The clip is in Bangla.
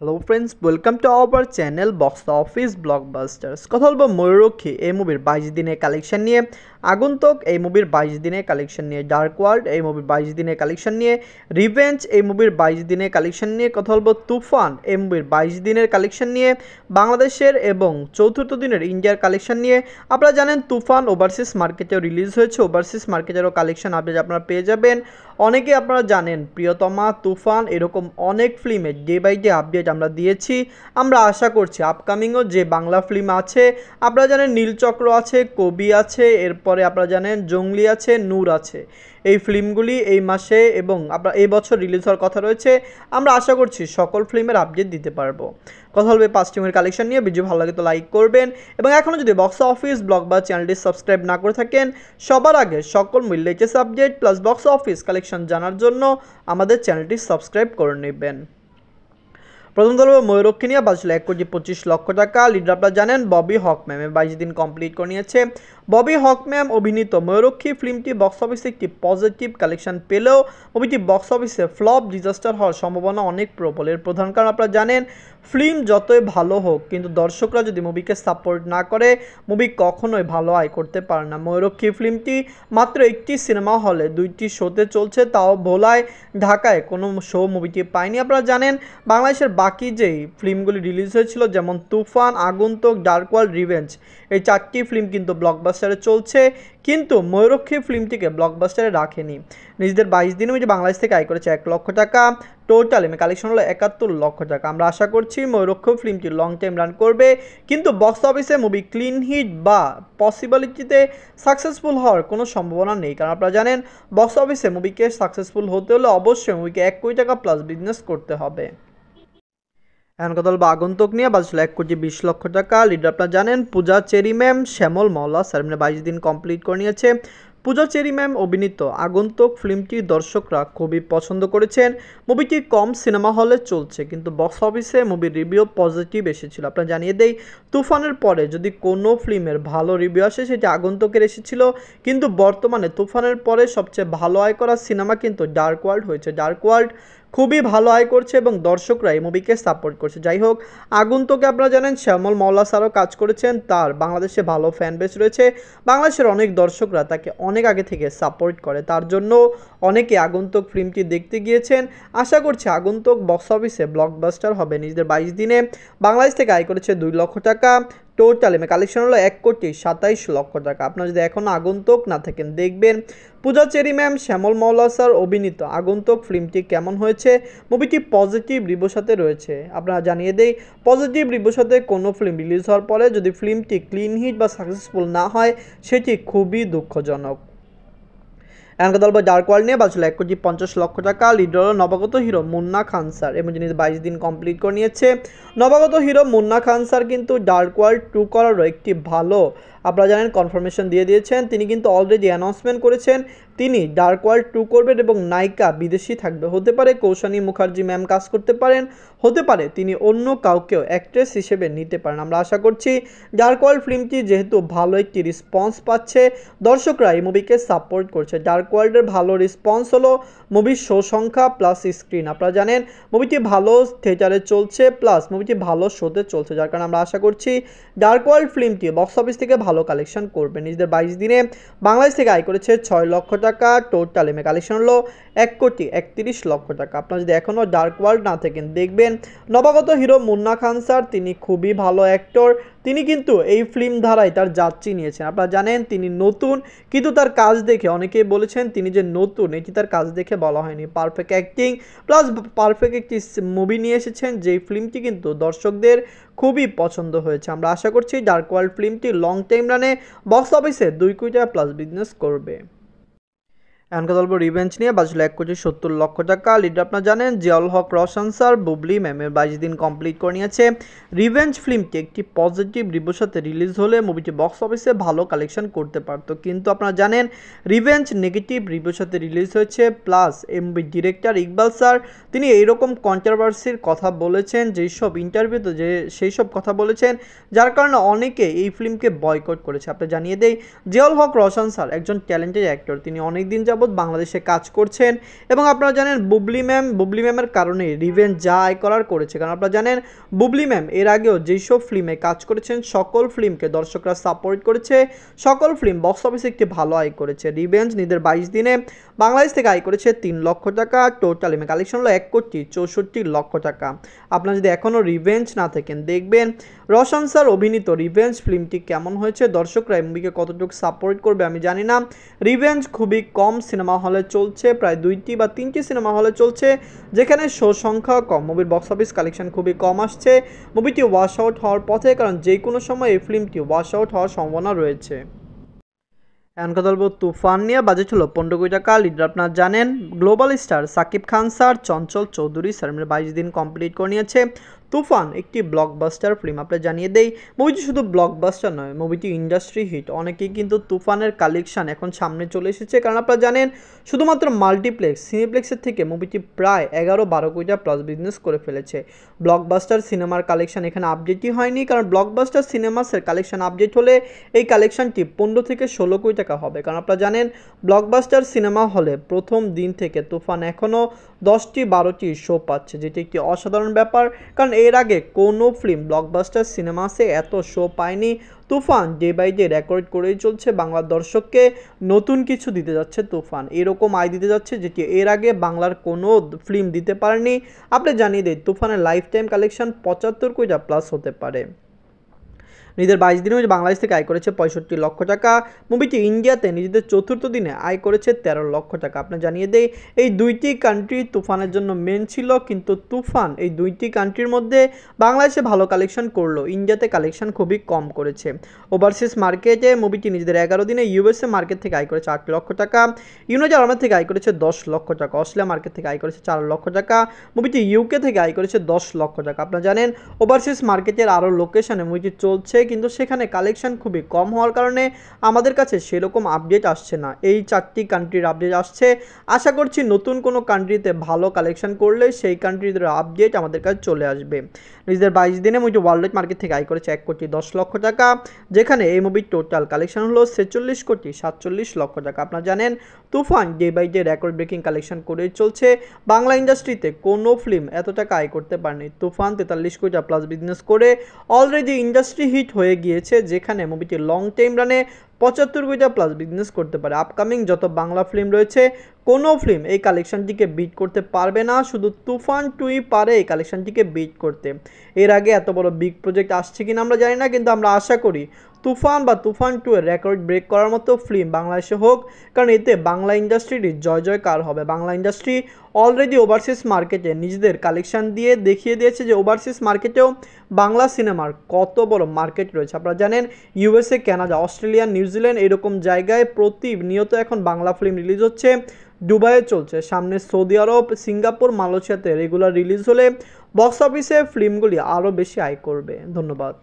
hello friends welcome to our channel box office blockbusters কথা বলবো ময়ূরক্ষী এই মুভির বাইশ দিনের কালেকশন নিয়ে আগন্তক এই মুভির বাইশ দিনে কালেকশন নিয়ে ডার্ক ওয়ার্ল্ড এই মুভির বাইশ দিনে কালেকশন নিয়ে রিভেঞ্জ এই মুভির বাইশ দিনে কালেকশন নিয়ে কথা বলবো তুফান এই মুভির বাইশ দিনের কালেকশন নিয়ে বাংলাদেশের এবং চতুর্থ দিনের ইন্ডিয়ার কালেকশন নিয়ে আপনারা জানেন তুফান ওভারসিস মার্কেটেও রিলিজ হয়েছে ওভারসিস মার্কেটেরও কালেকশন আপডেট আপনারা পেয়ে যাবেন অনেকে আপনারা জানেন প্রিয়তমা তুফান এরকম অনেক ফিল্মে ডে বাই ডে আপডেট আমরা দিয়েছি আমরা আশা করছি আপকামিংও যে বাংলা ফিল্ম আছে আপনারা জানেন নীলচক্র আছে কবি আছে এরপর পরে আপনারা জানেন জঙ্গলি আছে নূর আছে এই ফিল্মগুলি এই মাসে এবং আপনার এই বছর রিলিজ হওয়ার কথা রয়েছে আমরা আশা করছি সকল ফিল্মের আপডেট দিতে পারবো কথা হবে পাঁচ টিমের কালেকশন নিয়ে ভিডিও ভালো লাগে তো লাইক করবেন এবং এখনও যদি বক্স অফিস ব্লগ বা চ্যানেলটি সাবস্ক্রাইব না করে থাকেন সবার আগে সকল মূল্য subject plus box office collection জানার জন্য আমাদের চ্যানেলটি সাবস্ক্রাইব করে নেবেন প্রথম দলবে ময়ূরক্ষী নিয়ে বাজছিল এক কোটি পঁচিশ লক্ষ টাকা লিডার আপনারা জানেন ববি হক ম্যাম বাইশ দিন কমপ্লিট করে নিয়েছে ববি হক ম্যাম অভিনীত ময়ূরক্ষী ফিল্মটি বক্স অফিসে একটি পজিটিভ কালেকশন পেলেও মুভিটি বক্স অফিসে ফ্লপ ডিজাস্টার হওয়ার সম্ভাবনা অনেক প্রবল এর প্রধান কারণ আপনারা জানেন ফিল্ম যতই ভালো হোক কিন্তু দর্শকরা যদি মুভিকে সাপোর্ট না করে মুভি কখনোই ভালো আয় করতে পারে না ময়ূরক্ষী ফিল্মটি মাত্র একটি সিনেমা হলে দুইটি শোতে চলছে তাও ভোলায় ঢাকায় কোনো শো মুভিটি পায়নি আপনারা জানেন বাংলাদেশের বাকি যেই ফিল্মগুলি রিলিজ হয়েছিল যেমন তুফান আগন্তক ডার্ক ওয়ার্ল্ড রিভেঞ্জ এই চারটি ফিল্ম কিন্তু ব্লকবাস্টারে চলছে কিন্তু ময়ূরক্ষী ফিল্মটিকে ব্লকবাস্টারে রাখেনি নিজেদের বাইশ দিনে যে বাংলাদেশ থেকে আয় করেছে এক লক্ষ টাকা টোটাল এমনি কালেকশন হলো একাত্তর লক্ষ টাকা আমরা আশা করছি ময়ূরক্ষ ফিল্মটি লং টাইম রান করবে কিন্তু বক্স অফিসে মুভি ক্লিন হিট বা পসিবিলিটিতে সাকসেসফুল হওয়ার কোনো সম্ভাবনা নেই কারণ আপনারা জানেন বক্স অফিসে মুভিকে সাকসেসফুল হতে হলে অবশ্যই মুভিকে এক কোটি টাকা প্লাস বিজনেস করতে হবে এখন কথা বলবো আগন্তক নিয়ে বাজছিল এক কোটি বিশ লক্ষ টাকা লিডার আপনারা জানেন পূজা চেরি ম্যাম শ্যামল মহলা স্যার মানে বাইশ দিন কমপ্লিট করে নিয়েছে পূজা চেরি ম্যাম অভিনীত আগন্তক ফিল্মটি দর্শকরা খুবই পছন্দ করেছেন মুভিটি কম সিনেমা হলে চলছে কিন্তু বক্স অফিসে মুভির রিভিউ পজিটিভ এসেছিল আপনার জানিয়ে দেই তুফানের পরে যদি কোনো ফিল্মের ভালো রিভিউ আসে সেটি আগন্তকের এসেছিল কিন্তু বর্তমানে তুফানের পরে সবচেয়ে ভালো আয় করা সিনেমা কিন্তু ডার্ক ওয়ার্ল্ড হয়েছে ডার্ক ওয়ার্ল্ড খুবই ভালো আয় করছে এবং দর্শকরা এই মুভিকে সাপোর্ট করছে যাই হোক আগন্তুকে আপনারা জানেন শ্যামল মওলা স্যারও কাজ করেছেন তার বাংলাদেশে ভালো ফ্যান বেস রয়েছে বাংলাদেশের অনেক দর্শকরা তাকে অনেক আগে থেকে সাপোর্ট করে তার জন্য অনেকে আগন্তুক ফিল্মটি দেখতে গিয়েছেন আশা করছি আগন্তুক বক্স অফিসে ব্লকবাস্টার হবে নিজেদের বাইশ দিনে বাংলাদেশ থেকে আয় করেছে দুই লক্ষ টাকা টোটাল কালেকশন মানে হলো এক কোটি সাতাইশ লক্ষ টাকা আপনারা যদি এখনও আগন্তুক না থাকেন দেখবেন পূজা চেরি ম্যাম শ্যামল মওলা স্যার অভিনীত আগন্তুক ফিল্মটি কেমন হয়েছে মুভিটি পজিটিভ রিভিউ সাথে রয়েছে আপনারা জানিয়ে দেই পজিটিভ রিভিউ সাথে কোনো ফিল্ম রিলিজ হওয়ার পরে যদি ফিল্মটি ক্লিন হিট বা সাকসেসফুল না হয় সেটি খুবই দুঃখজনক এখানকার দল জারকোয়াল নিয়ে বাজছিল এক কোটি পঞ্চাশ লক্ষ টাকা লিডার নবাগত হিরো মুন্না খান স্যার এবং জিনিস বাইশ দিন কমপ্লিট করে নিয়েছে নবাগত হিরো মুন্না খান স্যার কিন্তু ওয়ার্ল্ড টু করারও একটি ভালো আপনারা জানেন কনফার্মেশন দিয়ে দিয়েছেন তিনি কিন্তু অলরেডি অ্যানাউন্সমেন্ট করেছেন তিনি ডার্ক ওয়ার্ল্ড টু করবেন এবং নায়িকা বিদেশি থাকবে হতে পারে কৌশানী মুখার্জি ম্যাম কাজ করতে পারেন হতে পারে তিনি অন্য কাউকেও অ্যাক্ট্রেস হিসেবে নিতে পারেন আমরা আশা করছি ডার্ক ওয়ার্ল্ড ফিল্মটি যেহেতু ভালো একটি রেসপন্স পাচ্ছে দর্শকরা এই মুভিকে সাপোর্ট করছে ডার্ক ওয়ার্ল্ডের ভালো রেসপন্স হলো মুভির শো সংখ্যা প্লাস স্ক্রিন আপনারা জানেন মুভিটি ভালো থিয়েটারে চলছে প্লাস মুভিটি ভালো শোতে চলছে যার কারণে আমরা আশা করছি ডার্ক ওয়ার্ল্ড ফিল্মটি বক্স অফিস থেকে ভালো ভালো কালেকশন করবে নিজেদের বাইশ দিনে বাংলাদেশ থেকে আয় করেছে ছয় লক্ষ টাকা টোটাল এমএ কালেকশন হলো এক কোটি একত্রিশ লক্ষ টাকা আপনার যদি এখনও ডার্ক ওয়ার্ল্ড না থাকেন দেখবেন নবাগত হিরো মুন্না খান স্যার তিনি খুবই ভালো অ্যাক্টর তিনি কিন্তু এই ফিল্ম ধারায় তার জাত চিনিয়েছেন আপনারা জানেন তিনি নতুন কিন্তু তার কাজ দেখে অনেকেই বলেছেন তিনি যে নতুন এটি তার কাজ দেখে বলা হয়নি পারফেক্ট অ্যাক্টিং প্লাস পারফেক্ট একটি মুভি নিয়ে এসেছেন যেই ফিল্মটি কিন্তু দর্শকদের খুবই পছন্দ হয়েছে আমরা আশা করছি ডার্ক ওয়ার্ল্ড ফিল্মটি লং টাইম রানে বক্স অফিসে দুই কুইটা প্লাস বিজনেস করবে এমনকি দলব রিভেঞ্জ নিয়ে বাজলো এক কোটি সত্তর লক্ষ টাকা লিডার আপনার জানেন জিয়াউল হক রশান স্যার বুবলি ম্যামের বাইশ দিন কমপ্লিট করে নিয়েছে রিভেঞ্জ ফিল্মটি একটি পজিটিভ রিভোর সাথে রিলিজ হলে মুভিটি বক্স অফিসে ভালো কালেকশন করতে পারত কিন্তু আপনারা জানেন রিভেঞ্জ নেগেটিভ রিভোর সাথে রিলিজ হয়েছে plus MB director Iqbal sir তিনি এইরকম কন্ট্রোভার্সির কথা বলেছেন যেসব ইন্টারভিউতে যে সেই সব কথা বলেছেন যার কারণে অনেকে এই ফিল্মকে বয়কট করেছে আপনি জানিয়ে দেই জিয়াউল হক রশান স্যার একজন ট্যালেন্টেড অ্যাক্টর তিনি অনেক দিন যা যাবৎ বাংলাদেশে কাজ করছেন এবং আপনারা জানেন বুবলি ম্যাম বুবলি ম্যামের কারণে রিভেন যা আয় করার করেছে কারণ আপনারা জানেন বুবলি ম্যাম এর আগেও যেসব ফিল্মে কাজ করেছেন সকল ফিল্মকে দর্শকরা সাপোর্ট করেছে সকল ফিল্ম বক্স অফিসে একটি ভালো আয় করেছে রিভেঞ্জ নিজের বাইশ দিনে বাংলাদেশ থেকে আয় করেছে তিন লক্ষ টাকা টোটাল এমে কালেকশন হলো এক কোটি চৌষট্টি লক্ষ টাকা আপনারা যদি এখনও রিভেঞ্জ না থাকেন দেখবেন রশন স্যার অভিনীত রিভেঞ্জ ফিল্মটি কেমন হয়েছে দর্শকরা এমবিকে কতটুকু সাপোর্ট করবে আমি জানি না রিভেঞ্জ খুবই কম সিনেমা হলে চলছে প্রায় দুইটি বা তিনটি সিনেমা হলে চলছে যেখানে শো সংখ্যা কম মুভির বক্স অফিস কালেকশন খুবই কম আসছে মুভিটি ওয়াশ আউট হওয়ার পথে কারণ যে কোনো সময় এই ফিল্মটি ওয়াশ আউট হওয়ার সম্ভাবনা রয়েছে এখন কথা বলবো তুফান নিয়ে বাজেট হলো পনেরো কোটি টাকা লিডার আপনার জানেন global star Shakib Khan sir Chanchal Chowdhury sir বাইশ দিন কমপ্লিট করে নিয়েছে তুফান একটি ব্লকবাস্টার ফিল্ম আপনারা জানিয়ে দেই মুভিটি শুধু ব্লকবাস্টার নয় মুভিটি ইন্ডাস্ট্রি হিট অনেকেই কিন্তু তুফানের কালেকশান এখন সামনে চলে এসেছে কারণ আপনারা জানেন শুধুমাত্র মাল্টিপ্লেক্স সিনেপ্লেক্সের থেকে মুভিটি প্রায় এগারো বারো কোটিটা প্লাস বিজনেস করে ফেলেছে ব্লকবাস্টার সিনেমার কালেকশান এখানে আপডেটই হয়নি কারণ ব্লকবাস্টার সিনেমাসের কালেকশান আপডেট হলে এই কালেকশানটি পনেরো থেকে ষোলো কোটি টাকা হবে কারণ আপনারা জানেন ব্লকবাস্টার সিনেমা হলে প্রথম দিন থেকে তুফান এখনও দশটি বারোটি শো পাচ্ছে যেটি একটি অসাধারণ ব্যাপার কারণ এর আগে কোনো ফিল্ম ব্লকবাস্টার সিনেমাসে এত শো পায়নি Toofan day by day record করেই চলছে বাংলার দর্শককে নতুন কিছু দিতে যাচ্ছে তুফান এরকম আয় দিতে যাচ্ছে যেটি এর আগে বাংলার কোনো ফিল্ম দিতে পারেনি আপনি জানিয়ে দিন তুফানের লাইফ টাইম কালেকশন পঁচাত্তর কোটি প্লাস হতে পারে নিজেদের বাইশ দিনে বাংলাদেশ থেকে আয় করেছে পঁয়ষট্টি লক্ষ টাকা মুভিটি ইন্ডিয়াতে নিজেদের চতুর্থ দিনে আয় করেছে তেরো লক্ষ টাকা আপনার জানিয়ে দেয় এই দুইটি কান্ট্রি তুফানের জন্য মেন ছিল কিন্তু তুফান এই দুইটি কান্ট্রির মধ্যে বাংলাদেশে ভালো কালেকশন করলো ইন্ডিয়াতে কালেকশন খুবই কম করেছে ওভারসিজ মার্কেটে মুভিটি নিজেদের এগারো দিনে ইউএসএ মার্কেট থেকে আয় করেছে আট লক্ষ টাকা ইউনাইটেড আরব থেকে আয় করেছে দশ লক্ষ টাকা অস্ট্রেলিয়া মার্কেট থেকে আয় করেছে চার লক্ষ টাকা মুভিটি ইউকে থেকে আয় করেছে দশ লক্ষ টাকা আপনারা জানেন ওভারসিজ মার্কেটের আরও লোকেশনে মুভিটি চলছে কিন্তু সেখানে কালেকশান খুবই কম হওয়ার কারণে আমাদের কাছে সেরকম আপডেট আসছে না এই চারটি কান্ট্রির আপডেট আসছে আশা করছি নতুন কোনো কান্ট্রিতে ভালো কালেকশান করলে সেই কান্ট্রিদের আপডেট আমাদের কাছে চলে আসবে নিজের বাইশ দিনে মুভিটি ওয়ার্ল্ড মার্কেট থেকে আয় করেছে এক কোটি দশ লক্ষ টাকা যেখানে এই মুভির টোটাল কালেকশান হলো ছেচল্লিশ কোটি সাতচল্লিশ লক্ষ টাকা আপনারা জানেন Toofan day by day record breaking collection করে চলছে বাংলা ইন্ডাস্ট্রিতে কোনো ফিল্ম এত টাকা আয় করতে পারেনি তুফান তেতাল্লিশ কোটি প্লাস বিজনেস করে অলরেডি ইন্ডাস্ট্রি হিট হয়ে গিয়েছে যেখানে মুভিটি লং টাইম রানে পঁচাত্তর কোটিটা প্লাস বিজনেস করতে পারে আপকামিং যত বাংলা ফিল্ম রয়েছে কোনো ফিল্ম এই কালেকশনটিকে বিট করতে পারবে না শুধু তুফান টুই পারে এই কালেকশনটিকে বিট করতে এর আগে এত বড় বিগ প্রজেক্ট আসছে কিনা আমরা জানি না কিন্তু আমরা আশা করি তুফান বা তুফান টুয়ের রেকর্ড ব্রেক করার মতো ফিল্ম বাংলাদেশে হোক কারণ এতে বাংলা ইন্ডাস্ট্রিটি জয় জয়কার হবে বাংলা ইন্ডাস্ট্রি অলরেডি ওভারসিজ মার্কেটে নিজেদের কালেকশান দিয়ে দেখিয়ে দিয়েছে যে ওভারসিজ মার্কেটেও বাংলা সিনেমার কত বড় মার্কেট রয়েছে আপনারা জানেন USA Canada Australian new New Zealand এরকম জায়গায় প্রতিনিয়ত এখন বাংলা ফিল্ম রিলিজ হচ্ছে দুবাইয়ে চলছে সামনে সৌদি আরব সিঙ্গাপুর মালয়েশিয়াতে রেগুলার রিলিজ হলে বক্স অফিসে ফিল্মগুলি আরও বেশি আয় করবে ধন্যবাদ